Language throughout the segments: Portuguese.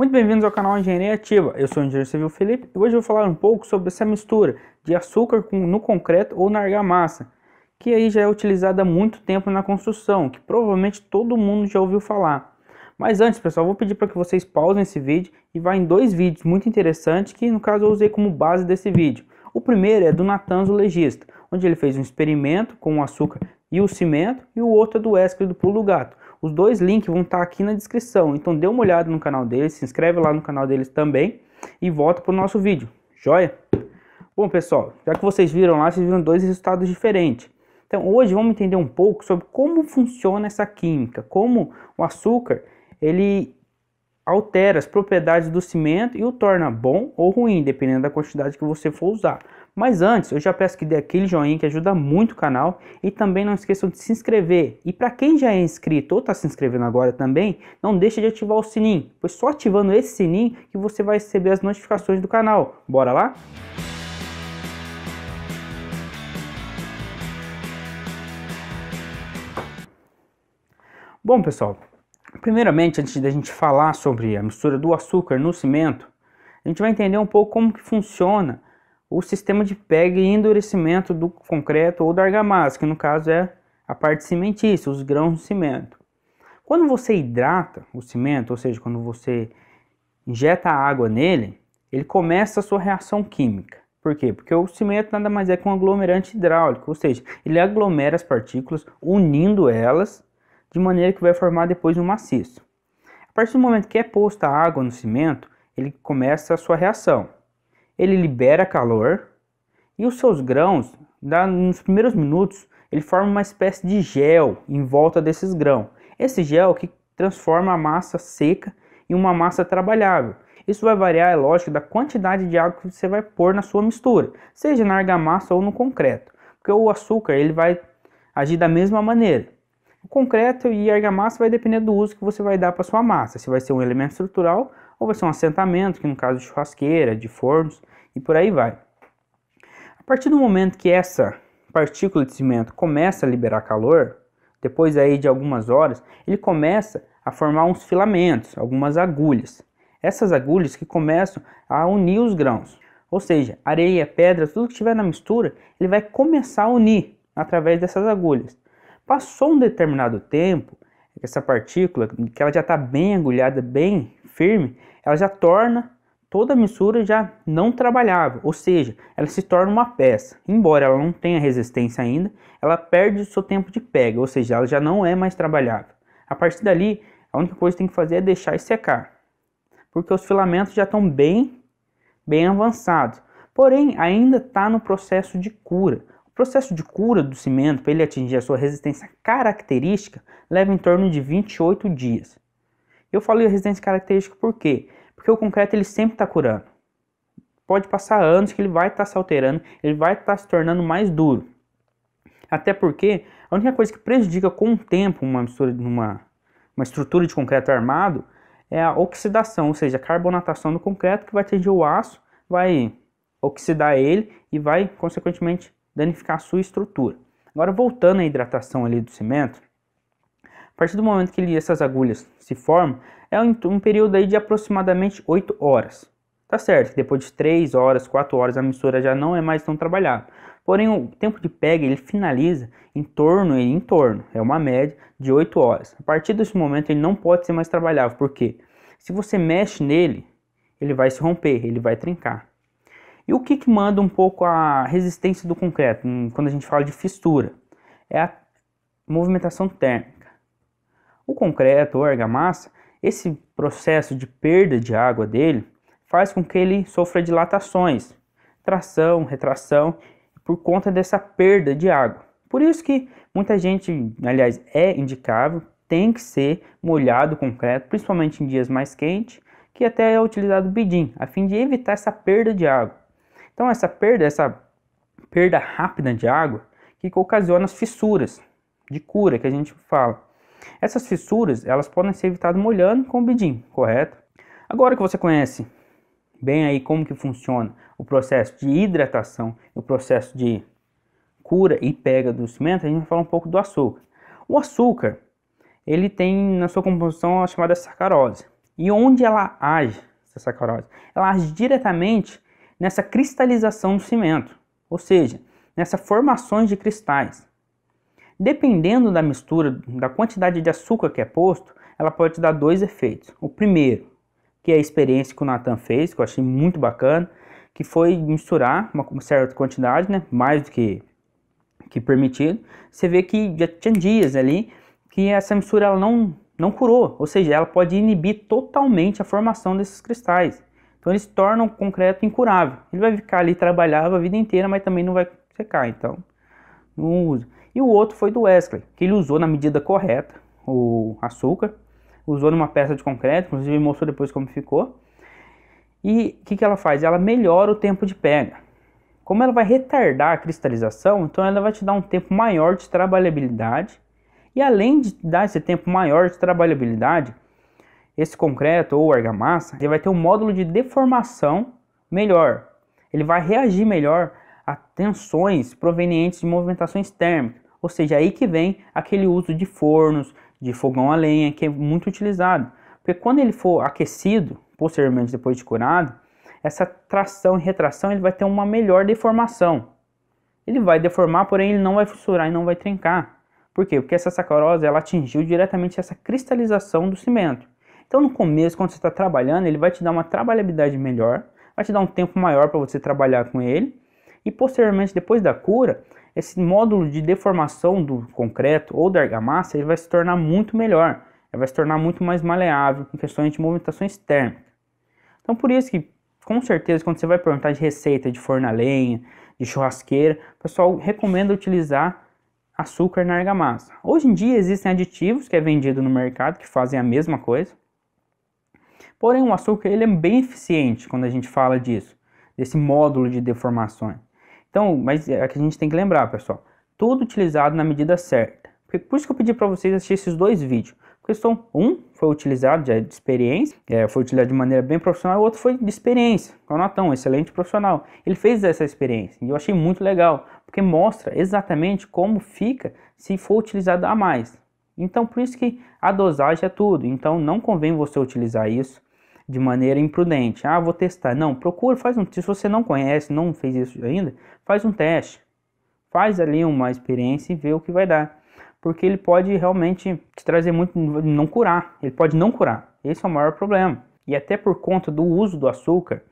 Muito bem-vindos ao canal Engenharia Ativa. Eu sou o engenheiro civil Felipe e hoje eu vou falar um pouco sobre essa mistura de açúcar no concreto ou na argamassa, que aí já é utilizada há muito tempo na construção, que provavelmente todo mundo já ouviu falar. Mas antes, pessoal, vou pedir para que vocês pausem esse vídeo e vá em dois vídeos muito interessantes que, no caso, eu usei como base desse vídeo. O primeiro é do Natanzo Legista, onde ele fez um experimento com o açúcar e o cimento, e o outro é do Esquilo do Pulo do Gato, os dois links vão estar aqui na descrição. Então dê uma olhada no canal deles, se inscreve lá no canal deles também e volta para o nosso vídeo. Joia? Bom, pessoal, já que vocês viram lá, vocês viram dois resultados diferentes. Então, hoje vamos entender um pouco sobre como funciona essa química, como o açúcar ele altera as propriedades do cimento e o torna bom ou ruim, dependendo da quantidade que você for usar. Mas antes, eu já peço que dê aquele joinha que ajuda muito o canal e também não esqueçam de se inscrever. E para quem já é inscrito ou está se inscrevendo agora também, não deixe de ativar o sininho, pois só ativando esse sininho que você vai receber as notificações do canal. Bora lá? Bom, pessoal, primeiramente, antes da gente falar sobre a mistura do açúcar no cimento, a gente vai entender um pouco como que funciona o sistema de pega e endurecimento do concreto ou da argamassa, que no caso é a parte cimentícia, os grãos de cimento. Quando você hidrata o cimento, ou seja, quando você injeta água nele, ele começa a sua reação química. Por quê? Porque o cimento nada mais é que um aglomerante hidráulico, ou seja, ele aglomera as partículas, unindo elas de maneira que vai formar depois um maciço. A partir do momento que é posta água no cimento, ele começa a sua reação ele libera calor e os seus grãos, nos primeiros minutos, ele forma uma espécie de gel em volta desses grãos. Esse gel que transforma a massa seca em uma massa trabalhável. Isso vai variar, é lógico, da quantidade de água que você vai pôr na sua mistura, seja na argamassa ou no concreto, porque o açúcar ele vai agir da mesma maneira. O concreto e a argamassa vai depender do uso que você vai dar para sua massa, se vai ser um elemento estrutural ou vai ser um assentamento, que no caso de churrasqueira, de fornos, e por aí vai. A partir do momento que essa partícula de cimento começa a liberar calor, depois aí de algumas horas, ele começa a formar uns filamentos, algumas agulhas. Essas agulhas que começam a unir os grãos. Ou seja, areia, pedra, tudo que tiver na mistura, ele vai começar a unir através dessas agulhas. Passou um determinado tempo, essa partícula, que ela já está bem agulhada, bem firme, ela já torna toda a mistura já não trabalhava, ou seja, ela se torna uma peça. Embora ela não tenha resistência ainda, ela perde o seu tempo de pega, ou seja, ela já não é mais trabalhável. A partir dali, a única coisa que tem que fazer é deixar secar, porque os filamentos já estão bem, bem avançados. Porém, ainda está no processo de cura. O processo de cura do cimento, para ele atingir a sua resistência característica, leva em torno de 28 dias. Eu falei resistência característica porque porque o concreto ele sempre está curando. Pode passar anos que ele vai estar tá se alterando, ele vai estar tá se tornando mais duro. Até porque a única coisa que prejudica com o tempo uma mistura numa uma estrutura de concreto armado é a oxidação, ou seja, a carbonatação do concreto que vai atingir o aço, vai oxidar ele e vai consequentemente danificar a sua estrutura. Agora voltando à hidratação ali do cimento, a partir do momento que essas agulhas se formam, é um, período aí de aproximadamente 8 horas. Tá certo, depois de 3 horas, 4 horas, a mistura já não é mais tão trabalhada. Porém, o tempo de pega ele finaliza em torno e em torno, é uma média de 8 horas. A partir desse momento ele não pode ser mais trabalhado, porque se você mexe nele, ele vai se romper, ele vai trincar. E o que, que manda um pouco a resistência do concreto, hum, quando a gente fala de fissura? É a movimentação térmica o concreto ou argamassa, esse processo de perda de água dele faz com que ele sofra dilatações, tração, retração, por conta dessa perda de água. Por isso que muita gente, aliás, é indicável, tem que ser molhado o concreto, principalmente em dias mais quentes, que até é utilizado o bidim, a fim de evitar essa perda de água. Então essa perda, essa perda rápida de água, que ocasiona as fissuras de cura que a gente fala. Essas fissuras elas podem ser evitadas molhando com o bidim, correto? Agora que você conhece bem aí como que funciona o processo de hidratação e o processo de cura e pega do cimento, a gente vai falar um pouco do açúcar. O açúcar, ele tem na sua composição a chamada sacarose. E onde ela age, essa sacarose? Ela age diretamente nessa cristalização do cimento, ou seja, nessa formações de cristais. Dependendo da mistura, da quantidade de açúcar que é posto, ela pode te dar dois efeitos. O primeiro, que é a experiência que o Nathan fez, que eu achei muito bacana, que foi misturar uma certa quantidade, né, mais do que, que permitido. Você vê que já tinha dias ali que essa mistura ela não, não curou, ou seja, ela pode inibir totalmente a formação desses cristais. Então eles tornam o concreto incurável. Ele vai ficar ali trabalhava a vida inteira, mas também não vai secar, então não usa. E o outro foi do Wesley, que ele usou na medida correta o açúcar, usou numa peça de concreto, inclusive mostrou depois como ficou. E o que, que ela faz? Ela melhora o tempo de pega. Como ela vai retardar a cristalização, então ela vai te dar um tempo maior de trabalhabilidade. E além de dar esse tempo maior de trabalhabilidade, esse concreto ou argamassa, ele vai ter um módulo de deformação melhor. Ele vai reagir melhor a tensões provenientes de movimentações térmicas, ou seja, aí que vem aquele uso de fornos, de fogão a lenha, que é muito utilizado. Porque quando ele for aquecido, posteriormente depois de curado, essa tração e retração ele vai ter uma melhor deformação. Ele vai deformar, porém ele não vai fissurar e não vai trincar. Por quê? Porque essa sacarose ela atingiu diretamente essa cristalização do cimento. Então no começo, quando você está trabalhando, ele vai te dar uma trabalhabilidade melhor, vai te dar um tempo maior para você trabalhar com ele e posteriormente, depois da cura, esse módulo de deformação do concreto ou da argamassa ele vai se tornar muito melhor, ele vai se tornar muito mais maleável em questões de movimentações térmicas. Então, por isso que, com certeza, quando você vai perguntar de receita de forno a lenha, de churrasqueira, o pessoal recomenda utilizar açúcar na argamassa. Hoje em dia existem aditivos que é vendido no mercado que fazem a mesma coisa. Porém, o açúcar ele é bem eficiente quando a gente fala disso, desse módulo de deformações. Então, mas é, é que a gente tem que lembrar, pessoal. Tudo utilizado na medida certa. Por isso que eu pedi para vocês assistir esses dois vídeos. Questão 1 um foi utilizado de experiência, é, foi utilizado de maneira bem profissional, o outro foi de experiência, com o Natão, um excelente profissional. Ele fez essa experiência e eu achei muito legal, porque mostra exatamente como fica se for utilizado a mais. Então, por isso que a dosagem é tudo. Então, não convém você utilizar isso de maneira imprudente. Ah, vou testar. Não, procura, faz um Se você não conhece, não fez isso ainda, faz um teste. Faz ali uma experiência e vê o que vai dar. Porque ele pode realmente te trazer muito, não curar. Ele pode não curar. Esse é o maior problema. E até por conta do uso do açúcar,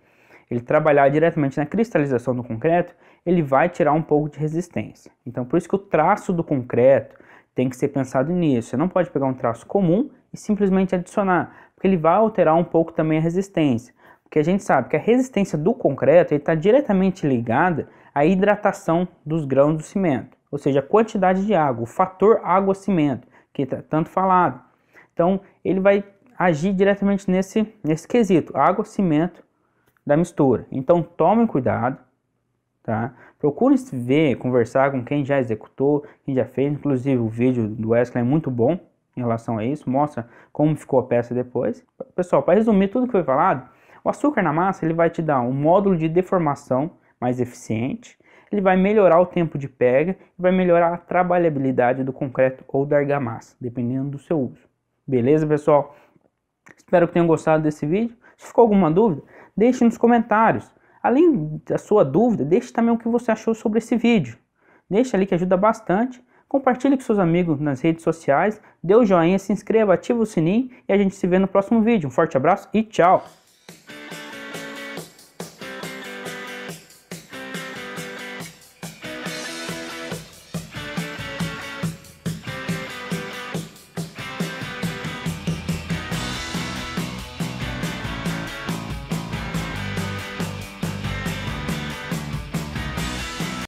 ele trabalhar diretamente na cristalização do concreto, ele vai tirar um pouco de resistência. Então, por isso que o traço do concreto tem que ser pensado nisso. Você não pode pegar um traço comum e simplesmente adicionar, porque ele vai alterar um pouco também a resistência. Porque a gente sabe que a resistência do concreto está diretamente ligada à hidratação dos grãos do cimento, ou seja, a quantidade de água, o fator água-cimento, que está tanto falado. Então, ele vai agir diretamente nesse, nesse quesito, água-cimento da mistura. Então, tomem cuidado, tá? Procurem ver, conversar com quem já executou, quem já fez. Inclusive, o vídeo do Wesley é muito bom em relação a isso, mostra como ficou a peça depois. Pessoal, para resumir tudo que foi falado, o açúcar na massa ele vai te dar um módulo de deformação mais eficiente, ele vai melhorar o tempo de pega vai melhorar a trabalhabilidade do concreto ou da argamassa, dependendo do seu uso. Beleza, pessoal? Espero que tenham gostado desse vídeo. Se ficou alguma dúvida, deixe nos comentários. Além da sua dúvida, deixe também o que você achou sobre esse vídeo. Deixe ali que ajuda bastante compartilhe com seus amigos nas redes sociais, dê o um joinha, se inscreva, ative o sininho e a gente se vê no próximo vídeo. Um forte abraço e tchau!